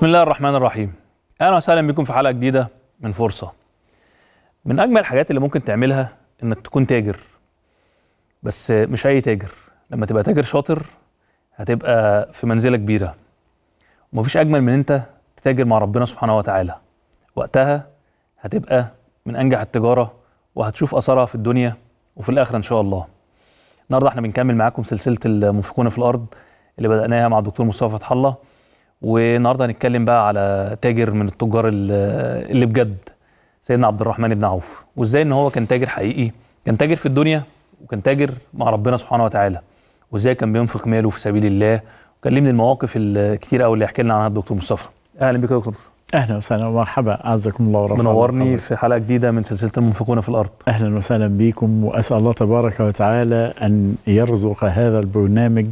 بسم الله الرحمن الرحيم اهلا وسهلا بكم في حلقه جديده من فرصه من اجمل الحاجات اللي ممكن تعملها انك تكون تاجر بس مش اي تاجر لما تبقى تاجر شاطر هتبقى في منزله كبيره ومفيش اجمل من انت تتاجر مع ربنا سبحانه وتعالى وقتها هتبقى من انجح التجاره وهتشوف اثرها في الدنيا وفي الاخره ان شاء الله النهارده احنا بنكمل معاكم سلسله المنفقون في الارض اللي بداناها مع الدكتور مصطفى فتح الله والنهارده هنتكلم بقى على تاجر من التجار اللي بجد سيدنا عبد الرحمن بن عوف وازاي ان هو كان تاجر حقيقي كان تاجر في الدنيا وكان تاجر مع ربنا سبحانه وتعالى وازاي كان بينفق ماله في سبيل الله وكلمني المواقف الكثيره قوي اللي حكى لنا عنها الدكتور مصطفى اهلا بك يا دكتور اهلا وسهلا ومرحبا اعزكم الله ورحمه منورني في حلقه جديده من سلسله المنفقون في الارض اهلا وسهلا بكم واسال الله تبارك وتعالى ان يرزق هذا البرنامج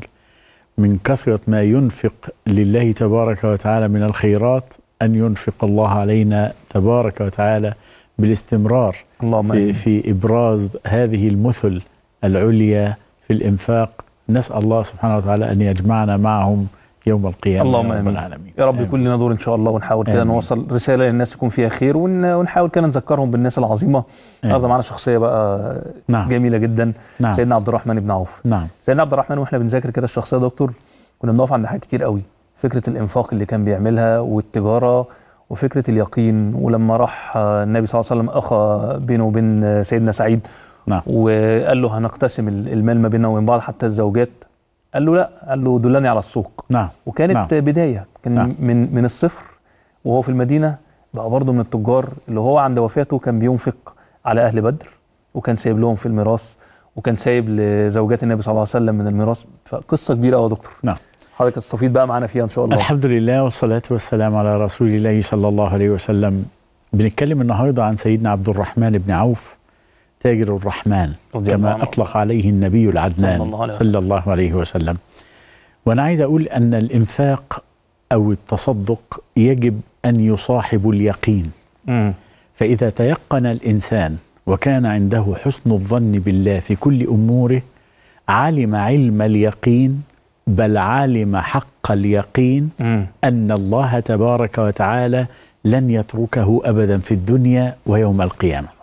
من كثرة ما ينفق لله تبارك وتعالى من الخيرات أن ينفق الله علينا تبارك وتعالى بالاستمرار اللهم في, في إبراز هذه المثل العليا في الإنفاق نسأل الله سبحانه وتعالى أن يجمعنا معهم يوم القيامه اللهم امين العالمين. يا رب يكون لنا دور ان شاء الله ونحاول كده نوصل رساله للناس يكون فيها خير ونحاول كده نذكرهم بالناس العظيمه النهارده معانا شخصيه بقى نعم. جميله جدا نعم. سيدنا عبد الرحمن بن عوف نعم سيدنا عبد الرحمن واحنا بنذاكر كده الشخصيه دكتور كنا بنقف عند حاجات كتير قوي فكره الانفاق اللي كان بيعملها والتجاره وفكره اليقين ولما راح النبي صلى الله عليه وسلم اخى بينه وبين سيدنا سعيد نعم. وقال له هنقتسم المال ما بيننا وبين بعض حتى الزوجات قال له لا قال له دلني على السوق نعم وكانت نعم. بدايه كان نعم. من من الصفر وهو في المدينه بقى برضه من التجار اللي هو عند وفاته كان بينفق على اهل بدر وكان سايب لهم في الميراث وكان سايب لزوجات النبي صلى الله عليه وسلم من الميراث فقصه كبيره قوي يا دكتور نعم حضرتك تستفيد بقى معانا فيها ان شاء الله الحمد لله والصلاه والسلام على رسول الله صلى الله عليه وسلم بنتكلم النهارده عن سيدنا عبد الرحمن بن عوف تاجر الرحمن رضي كما أطلق عليه النبي العدنان صلى الله عليه وسلم وأنا عايز أقول أن الإنفاق أو التصدق يجب أن يصاحب اليقين م. فإذا تيقن الإنسان وكان عنده حسن الظن بالله في كل أموره علم علم اليقين بل علم حق اليقين م. أن الله تبارك وتعالى لن يتركه أبدا في الدنيا ويوم القيامة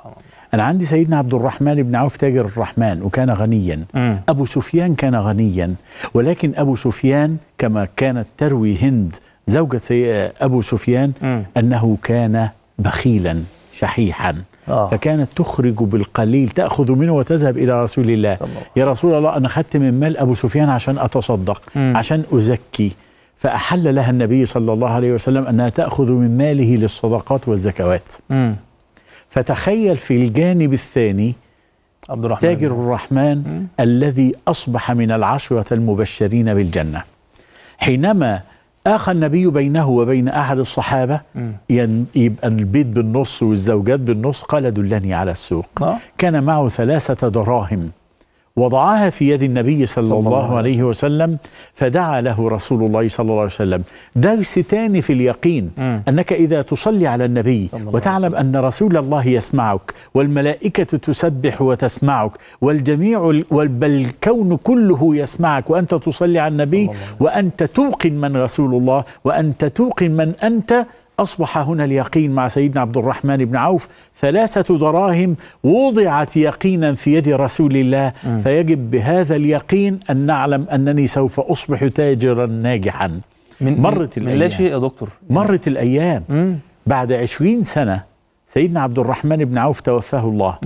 أنا عندي سيدنا عبد الرحمن بن عوف تاجر الرحمن وكان غنيا م. أبو سفيان كان غنيا ولكن أبو سفيان كما كانت تروي هند زوجة أبو سفيان م. أنه كان بخيلا شحيحا آه. فكانت تخرج بالقليل تأخذ منه وتذهب إلى رسول الله يا رسول الله أنا خدت من مال أبو سفيان عشان أتصدق م. عشان أزكي فأحل لها النبي صلى الله عليه وسلم أنها تأخذ من ماله للصدقات والزكوات م. فتخيل في الجانب الثاني عبد الرحمن تاجر الرحمن م? الذي أصبح من العشرة المبشرين بالجنة حينما آخى النبي بينه وبين أحد الصحابة يعني يبقى البيت بالنص والزوجات بالنص قال دلني على السوق أه؟ كان معه ثلاثة دراهم وضعها في يد النبي صلى, صلى الله, الله عليه وسلم فدعا له رسول الله صلى الله عليه وسلم درس ثاني في اليقين م. أنك إذا تصلي على النبي وتعلم أن رسول الله يسمعك والملائكة تسبح وتسمعك والجميع بل الكون كله يسمعك وأنت تصلي على النبي وأنت توقن من رسول الله وأنت توقن من أنت أصبح هنا اليقين مع سيدنا عبد الرحمن بن عوف ثلاثة دراهم وضعت يقينا في يد رسول الله م. فيجب بهذا اليقين أن نعلم أنني سوف أصبح تاجرا ناجحا من مرت من الأيام لا شيء يا دكتور مرت الأيام م. بعد عشرين سنة سيدنا عبد الرحمن بن عوف توفاه الله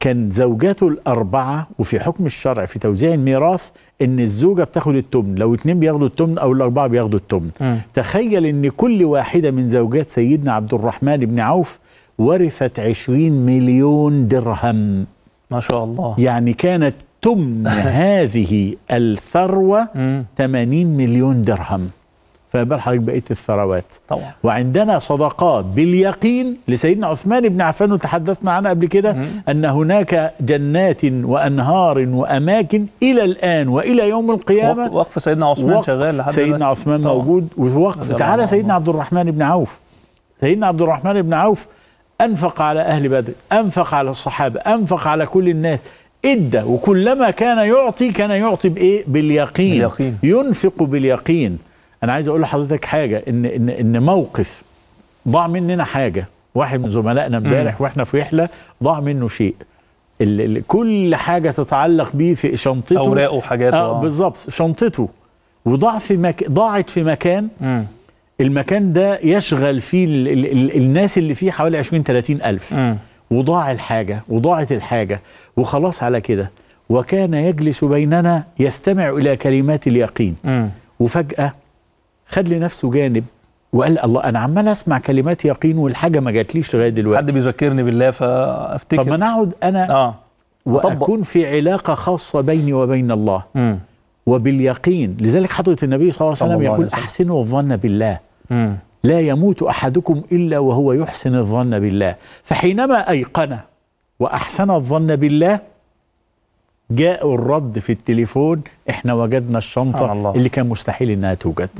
كان زوجاته الأربعة وفي حكم الشرع في توزيع الميراث إن الزوجة بتاخد التمن لو اتنين بياخدوا التمن أو الأربعة بياخدوا التمن تخيل إن كل واحدة من زوجات سيدنا عبد الرحمن بن عوف ورثت عشرين مليون درهم ما شاء الله يعني كانت تمن هذه الثروة 80 مليون درهم فيملحق بقيه الثروات طبعا وعندنا صدقات باليقين لسيدنا عثمان بن عفان وتحدثنا عنها قبل كده ان هناك جنات وانهار واماكن الى الان والى يوم القيامه وقف سيدنا عثمان وقف شغال لحد سيدنا عثمان طبعا. موجود ووقف تعالى سيدنا عبد الرحمن بن عوف سيدنا عبد الرحمن بن عوف انفق على اهل بدر انفق على الصحابه انفق على كل الناس ادى وكلما كان يعطي كان يعطي بايه باليقين, باليقين. ينفق باليقين انا عايز اقول لحضرتك حاجه ان ان ان موقف ضاع مننا حاجه واحد من زملائنا امبارح واحنا في رحله ضاع منه شيء ال ال كل حاجه تتعلق بيه في شنطته اوراقه وحاجاته آه،, آه بالظبط شنطته وضاع في مك... ضاعت في مكان مم. المكان ده يشغل فيه ال... ال... ال... الناس اللي فيه حوالي 20 30 الف مم. وضاع الحاجه وضاعت الحاجه وخلاص على كده وكان يجلس بيننا يستمع الى كلمات اليقين مم. وفجاه خد لنفسه جانب وقال الله انا عمال اسمع كلمات يقين والحاجه ما جاتليش لغايه دلوقتي حد بيذكرني بالله فافتكر طب ما انا اقعد انا اه واكون في علاقه خاصه بيني وبين الله م. وباليقين لذلك حضره النبي صلى الله عليه وسلم يقول احسنوا الظن بالله م. لا يموت احدكم الا وهو يحسن الظن بالله فحينما ايقن واحسن الظن بالله جاء الرد في التليفون احنا وجدنا الشنطه الله. اللي كان مستحيل انها توجد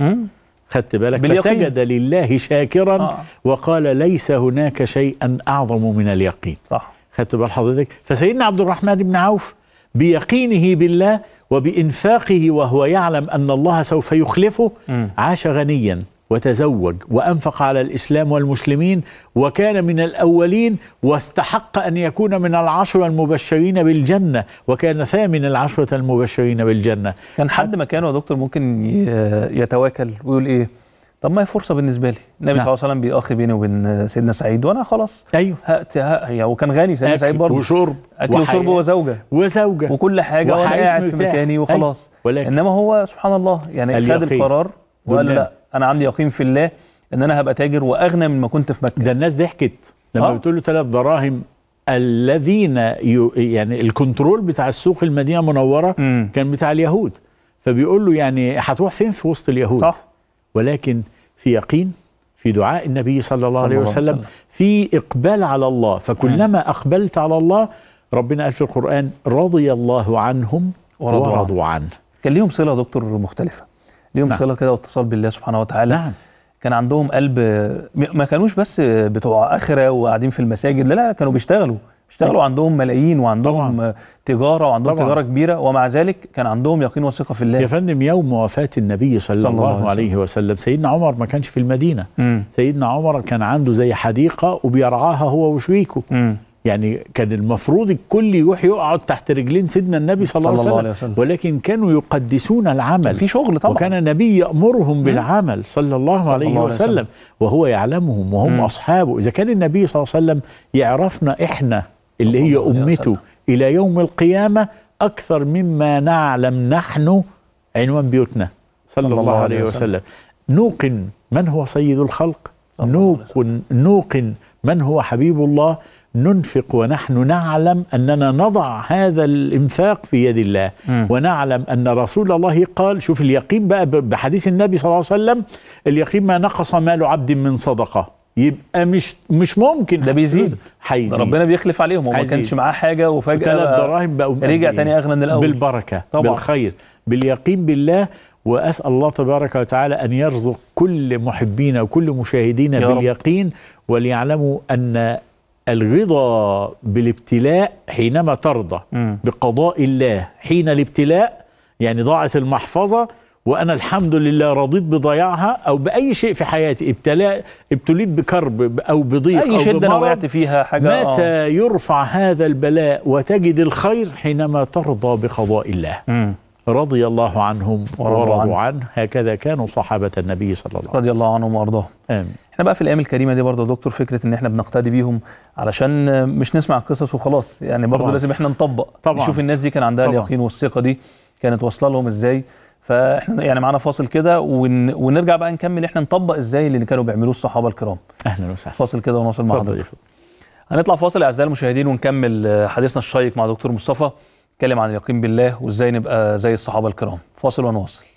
خدت بالك باليقين. فسجد لله شاكرا آه. وقال ليس هناك شيئا اعظم من اليقين صح خدت بال حضرتك فسيدنا عبد الرحمن بن عوف بيقينه بالله وبإنفاقه وهو يعلم أن الله سوف يخلفه م. عاش غنيا وتزوج وأنفق على الإسلام والمسلمين وكان من الأولين واستحق أن يكون من العشرة المبشرين بالجنة وكان ثامن العشرة المبشرين بالجنة كان حد مكانه يا دكتور ممكن يتواكل ويقول إيه طب ما هي فرصه بالنسبه لي النبي صلى نعم. الله عليه وسلم بيأخي بيني وبين سيدنا سعيد وانا خلاص ايوه هات ها يعني وكان غني سيدنا سعيد برضه وشرب اكل وشرب وزوجه وزوجه وكل حاجه وانا قاعد في مكاني وخلاص أيوه. ولكن انما هو سبحان الله يعني خد القرار وقال لا انا عندي يقين في الله ان انا هبقى تاجر واغنى مما كنت في مكه ده الناس ضحكت لما آه. بتقول له ثلاث دراهم الذين يعني الكنترول بتاع السوق المدينه المنوره كان بتاع اليهود فبيقول له يعني هتروح فين في وسط اليهود صح. ولكن في يقين في دعاء النبي صلى الله عليه وسلم في إقبال على الله فكلما أقبلت على الله ربنا قال في القرآن رضي الله عنهم ورضوا عنه كان ليهم صلة دكتور مختلفة ليهم نعم. صله كده واتصال بالله سبحانه وتعالى نعم. كان عندهم قلب ما كانوش بس بتوع اخره وقاعدين في المساجد لا لا كانوا بيشتغلوا اشتغلوا عندهم ملايين وعندهم طبعا. تجاره وعندهم طبعا. تجاره كبيره ومع ذلك كان عندهم يقين وثقه في الله يا فندم يوم وفاه النبي صلى, صلى الله, الله عليه وسلم سيدنا عمر ما كانش في المدينه م. سيدنا عمر كان عنده زي حديقه وبيرعاها هو وشريكه يعني كان المفروض الكل يروح يقعد تحت رجلين سيدنا النبي صلى, صلى الله عليه وسلم ولكن كانوا يقدسون العمل في شغل طبعا وكان النبي يأمرهم بالعمل صلى الله عليه صلى الله وسلم وهو يعلمهم وهم أصحابه إذا كان النبي صلى الله عليه وسلم يعرفنا إحنا اللي هي أمته إلى يوم القيامة أكثر مما نعلم نحن عنوان بيوتنا صلى, صلى الله, الله عليه وسلم. وسلم نوقن من هو سيد الخلق نوقن, نوقن من هو حبيب الله ننفق ونحن نعلم أننا نضع هذا الإنفاق في يد الله م. ونعلم أن رسول الله قال شوف اليقين بقى بحديث النبي صلى الله عليه وسلم اليقين ما نقص مال عبد من صدقة يبقى مش مش ممكن ده بيزيد حيزيد ربنا بيخلف عليهم وما كانش معاه حاجه وفجاه ثلاث دراهم بقوا رجع تاني اغنى من الاول بالبركه طبعا بالخير باليقين بالله وأسأل الله تبارك وتعالى أن يرزق كل محبينا وكل مشاهدينا باليقين وليعلموا أن الرضا بالابتلاء حينما ترضى م. بقضاء الله حين الابتلاء يعني ضاعت المحفظة وأنا الحمد لله رضيت بضياعها أو بأي شيء في حياتي ابتلاء ابتليت بكرب أو بضيق أي شدة وقعت فيها حاجة متى آه. يرفع هذا البلاء وتجد الخير حينما ترضى بقضاء الله م. رضي الله عنهم ورضوا عنه هكذا كانوا صحابة النبي صلى الله عليه وسلم رضي الله عنهم وأرضاهم آمين احنا بقى في الايام الكريمه دي برضه يا دكتور فكره ان احنا بنقتدي بيهم علشان مش نسمع القصص وخلاص يعني برضه لازم احنا نطبق طبعا نشوف الناس دي كان عندها طبعا. اليقين والثقه دي كانت واصله لهم ازاي فاحنا يعني معانا فاصل كده ون... ونرجع بقى نكمل احنا نطبق ازاي اللي كانوا بيعملوه الصحابه الكرام اهلا وسهلا فاصل كده ونواصل مع حضرتك هنطلع فاصل يا اعزائي المشاهدين ونكمل حديثنا الشيق مع دكتور مصطفى نتكلم عن اليقين بالله وازاي نبقى زي الصحابه الكرام فاصل ونواصل